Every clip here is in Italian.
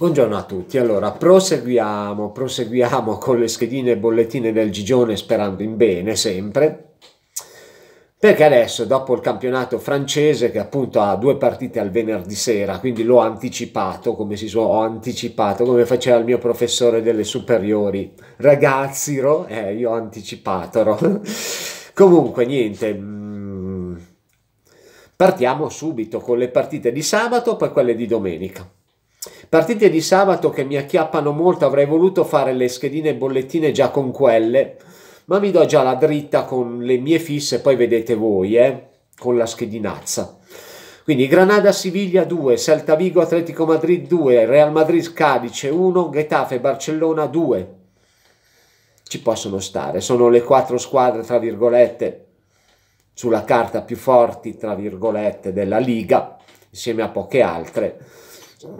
Buongiorno a tutti, allora proseguiamo, proseguiamo con le schedine e bollettine del Gigione sperando in bene sempre, perché adesso dopo il campionato francese che appunto ha due partite al venerdì sera, quindi l'ho anticipato come si suo, ho anticipato come faceva il mio professore delle superiori, ragazzi, ro, eh, io ho anticipato, ro. comunque niente, mm, partiamo subito con le partite di sabato, poi quelle di domenica. Partite di sabato che mi acchiappano molto, avrei voluto fare le schedine e bollettine già con quelle, ma mi do già la dritta con le mie fisse, poi vedete voi, eh, con la schedinazza. Quindi Granada-Siviglia 2, Celta Vigo-Atletico Madrid 2, Real Madrid-Cadice 1, Getafe-Barcellona 2. Ci possono stare, sono le quattro squadre, tra virgolette, sulla carta più forti, tra virgolette, della Liga, insieme a poche altre.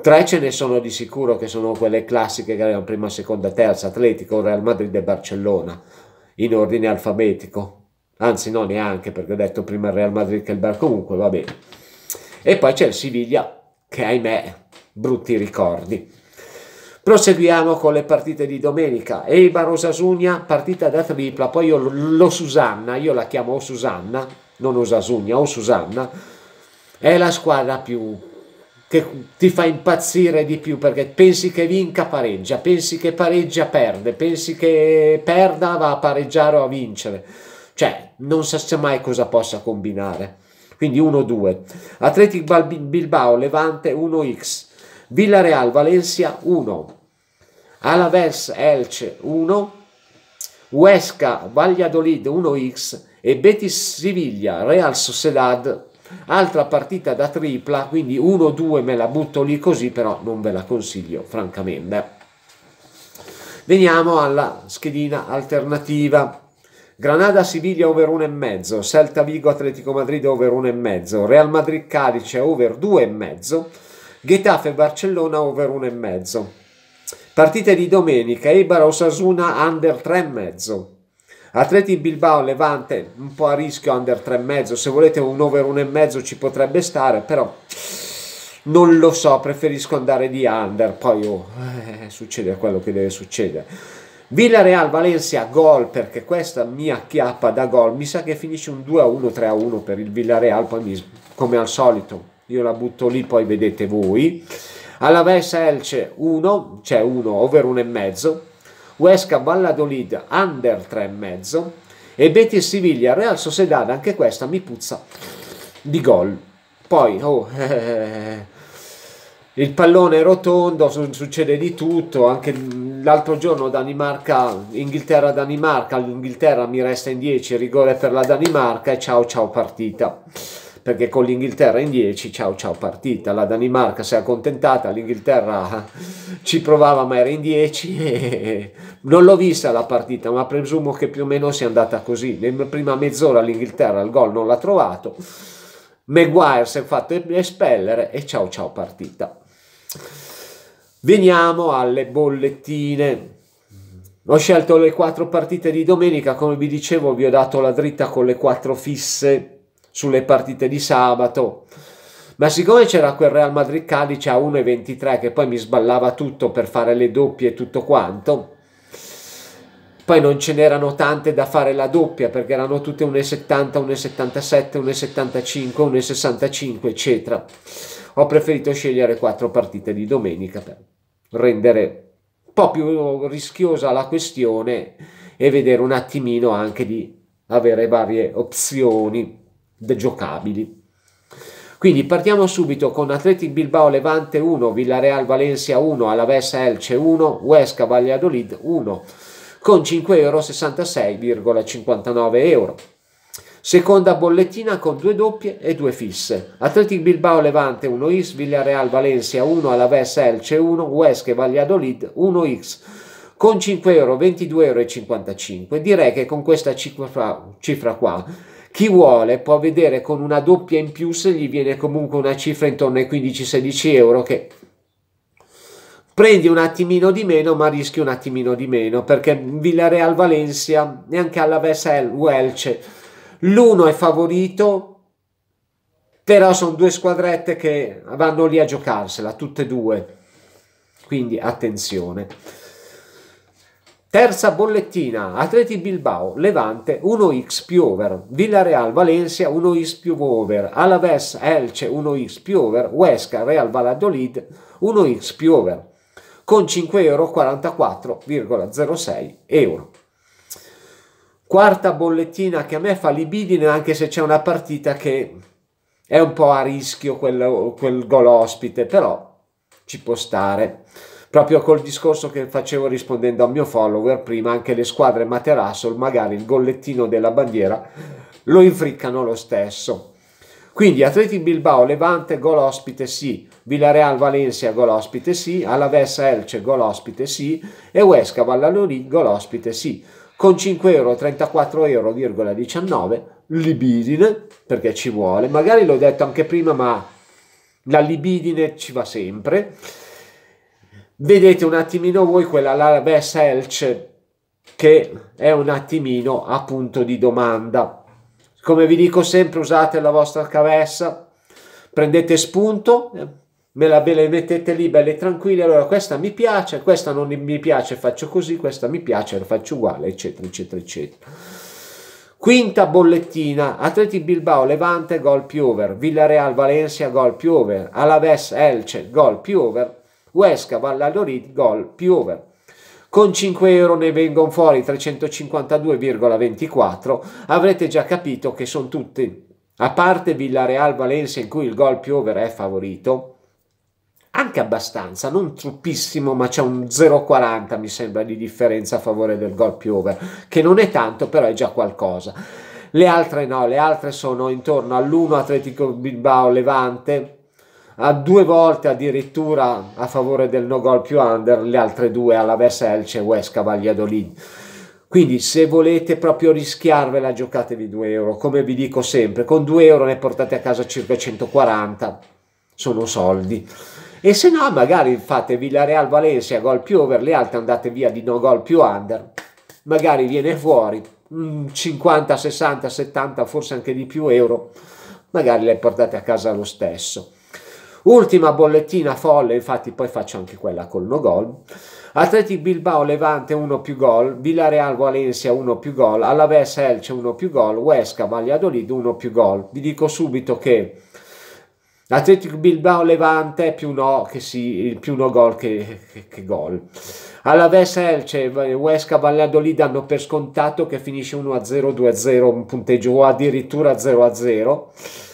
Tre ce ne sono di sicuro che sono quelle classiche che erano prima, seconda, terza, Atletico, Real Madrid e Barcellona, in ordine alfabetico. Anzi, no, neanche perché ho detto prima il Real Madrid che il Bar, comunque va bene. E poi c'è il Siviglia, che ahimè, brutti ricordi. Proseguiamo con le partite di domenica. Eibar Osasugna, partita da tripla, poi io, lo Susanna, io la chiamo o non Osasugna, o è la squadra più, che ti fa impazzire di più perché pensi che vinca pareggia, pensi che pareggia perde, pensi che perda va a pareggiare o a vincere. Cioè, non sa so mai cosa possa combinare. Quindi 1-2. Atletic Bilbao, Levante 1x. Villarreal, Valencia 1. Alaves, Elche 1. Huesca, Valladolid 1x. E Betis Siviglia, Real Sociedad Altra partita da tripla, quindi 1-2 me la butto lì così, però non ve la consiglio francamente. Veniamo alla schedina alternativa. Granada Siviglia over 1,5, Celta Vigo Atletico Madrid over 1,5, Real Madrid Calice over 2,5, Getafe Barcellona over 1,5. Partite di domenica, Ibaro Sasuna under 3,5. Atleti Bilbao Levante un po' a rischio under 3,5 se volete un over 1,5 ci potrebbe stare però non lo so preferisco andare di under poi oh, eh, succede quello che deve succedere Villarreal, Valencia gol perché questa mia chiappa da gol mi sa che finisce un 2-1 3-1 per il Villarreal, poi mi, come al solito io la butto lì poi vedete voi alla Vessa Elce 1 cioè 1 over 1,5 Huesca Valladolid under 3,5 e Betis Siviglia Real Sociedad, anche questa mi puzza di gol. Poi, oh, eh, il pallone è rotondo, succede di tutto, anche l'altro giorno Danimarca, Inghilterra Danimarca, l'Inghilterra mi resta in 10, rigore per la Danimarca e ciao ciao partita perché con l'Inghilterra in 10, ciao ciao partita, la Danimarca si è accontentata, l'Inghilterra ci provava ma era in 10 non l'ho vista la partita, ma presumo che più o meno sia andata così, nella prima mezz'ora l'Inghilterra il gol non l'ha trovato, Maguire si è fatto espellere e ciao ciao partita. Veniamo alle bollettine. Ho scelto le quattro partite di domenica, come vi dicevo vi ho dato la dritta con le quattro fisse sulle partite di sabato. Ma siccome c'era quel Real Madrid Calice a 1,23 che poi mi sballava tutto per fare le doppie e tutto quanto, poi non ce n'erano tante da fare la doppia perché erano tutte 1,70, 1,77, 1,75, 1,65 eccetera. Ho preferito scegliere quattro partite di domenica per rendere un po' più rischiosa la questione e vedere un attimino anche di avere varie opzioni giocabili. Quindi partiamo subito con Atletic Bilbao Levante 1, Villareal Valencia 1, Alaves Elce 1, Huesca Valladolid 1, con 5,66,59 euro. euro. Seconda bollettina con due doppie e due fisse. Atletic Bilbao Levante 1x, Villareal Valencia 1, Alaves Elce 1, Huesca Valladolid 1x con 5 euro, 22,55 euro. Direi che con questa cifra, cifra qua chi vuole può vedere con una doppia in più se gli viene comunque una cifra intorno ai 15-16 euro che prendi un attimino di meno ma rischi un attimino di meno perché Villarreal Valencia e anche alla Vessel Welce l'uno è favorito però sono due squadrette che vanno lì a giocarsela tutte e due quindi attenzione Terza bollettina, Atleti Bilbao, Levante 1x più over, Villareal Valencia 1x più over, Alaves Elce 1x più over, Huesca Real Valladolid 1x più over, con 5,44,06 euro. Quarta bollettina che a me fa libidine anche se c'è una partita che è un po' a rischio quel, quel gol ospite, però ci può stare proprio col discorso che facevo rispondendo a mio follower prima, anche le squadre materasso magari il gollettino della bandiera, lo infriccano lo stesso. Quindi Atleti Bilbao, Levante, gol ospite sì, Villareal Valencia, gol ospite sì, Alavessa Elce, gol ospite sì, e Huesca Valladolid, gol ospite sì. Con 5 euro, 34 euro, 19, libidine, perché ci vuole. Magari l'ho detto anche prima, ma la libidine ci va sempre vedete un attimino voi quella Laves Elche che è un attimino appunto di domanda. Come vi dico sempre usate la vostra cavessa, prendete spunto, me la, ve le mettete lì belle tranquille, allora questa mi piace, questa non mi piace, faccio così, questa mi piace, la faccio uguale, eccetera, eccetera, eccetera. Quinta bollettina, Atleti Bilbao, Levante, gol più over, Villareal, Valencia, gol più over, Alaves, Elce, gol più over, Huesca, Valladolid, gol, più over. Con 5 euro ne vengono fuori 352,24. Avrete già capito che sono tutti, a parte Villareal Valencia in cui il gol più over è favorito, anche abbastanza, non truppissimo, ma c'è un 0,40 mi sembra di differenza a favore del gol più over, che non è tanto, però è già qualcosa. Le altre no, le altre sono intorno all'1 Atletico Bilbao Levante, a due volte addirittura a favore del no gol più under, le altre due alla Versa e Huesca Valladolid. Quindi se volete proprio rischiarvela giocatevi 2 euro, come vi dico sempre, con 2 euro ne portate a casa circa 140, sono soldi. E se no magari fatevi la Real Valencia, gol più over, le altre andate via di no gol più under, magari viene fuori 50, 60, 70, forse anche di più euro, magari le portate a casa lo stesso. Ultima bollettina folle, infatti poi faccio anche quella col no gol. Atletico Bilbao Levante 1 più gol, Villarreal Valencia 1 più gol, Alaves Elce 1 più gol, Huesca Valladolid 1 più gol. Vi dico subito che Atletico Bilbao Levante è più no, che sì, più no gol che, che, che gol. Alaves Elce Huesca Valladolid hanno per scontato che finisce 1-0, 2-0, un punteggio o addirittura 0-0.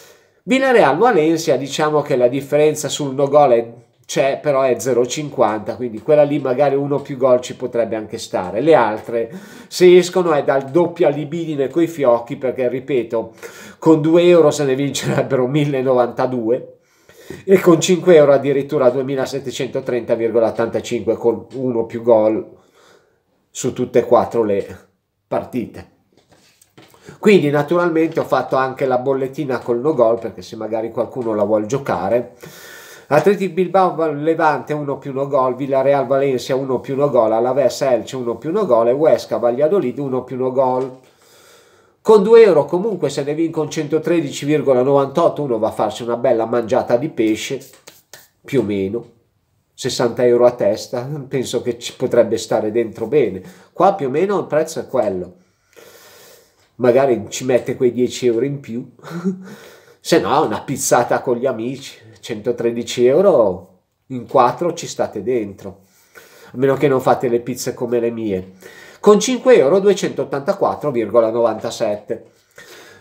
Villarreal Valencia, diciamo che la differenza sul no gol c'è, però è 0,50, quindi quella lì magari uno più gol ci potrebbe anche stare. Le altre, se escono, è dal doppia libidine coi fiocchi, perché ripeto, con 2 euro se ne vincerebbero 1092 e con 5 euro addirittura 2730,85 con uno più gol su tutte e quattro le partite. Quindi naturalmente ho fatto anche la bollettina col no gol perché se magari qualcuno la vuole giocare. Atletico Bilbao Levante 1 più 1 gol, Villareal Valencia 1 più 1 gol, Alaves Elce 1 più 1 gol e Huesca Valladolid 1 più 1 gol. Con 2 euro comunque se ne vincono 113,98 uno va a farsi una bella mangiata di pesce, più o meno. 60 euro a testa, penso che ci potrebbe stare dentro bene. Qua più o meno il prezzo è quello magari ci mette quei 10 euro in più, se no una pizzata con gli amici, 113 euro in 4 ci state dentro, a meno che non fate le pizze come le mie, con 5 euro 284,97.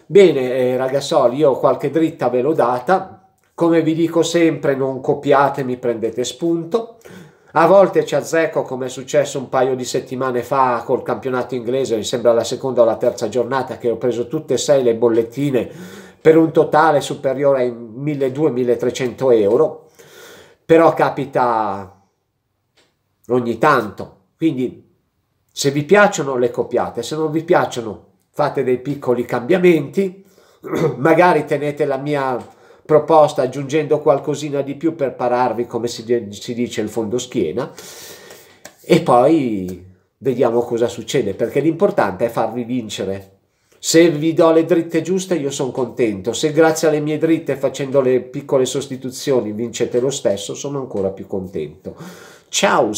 Bene eh, ragazzoli, io qualche dritta ve l'ho data, come vi dico sempre non copiatemi, prendete spunto, a volte ci azzecco come è successo un paio di settimane fa col campionato inglese, mi sembra la seconda o la terza giornata che ho preso tutte e sei le bollettine per un totale superiore ai 1200-1300 euro, però capita ogni tanto, quindi se vi piacciono le copiate, se non vi piacciono fate dei piccoli cambiamenti, magari tenete la mia proposta aggiungendo qualcosina di più per pararvi, come si, si dice, il fondo schiena. E poi vediamo cosa succede, perché l'importante è farvi vincere. Se vi do le dritte giuste io sono contento, se grazie alle mie dritte facendo le piccole sostituzioni vincete lo stesso sono ancora più contento. Ciao!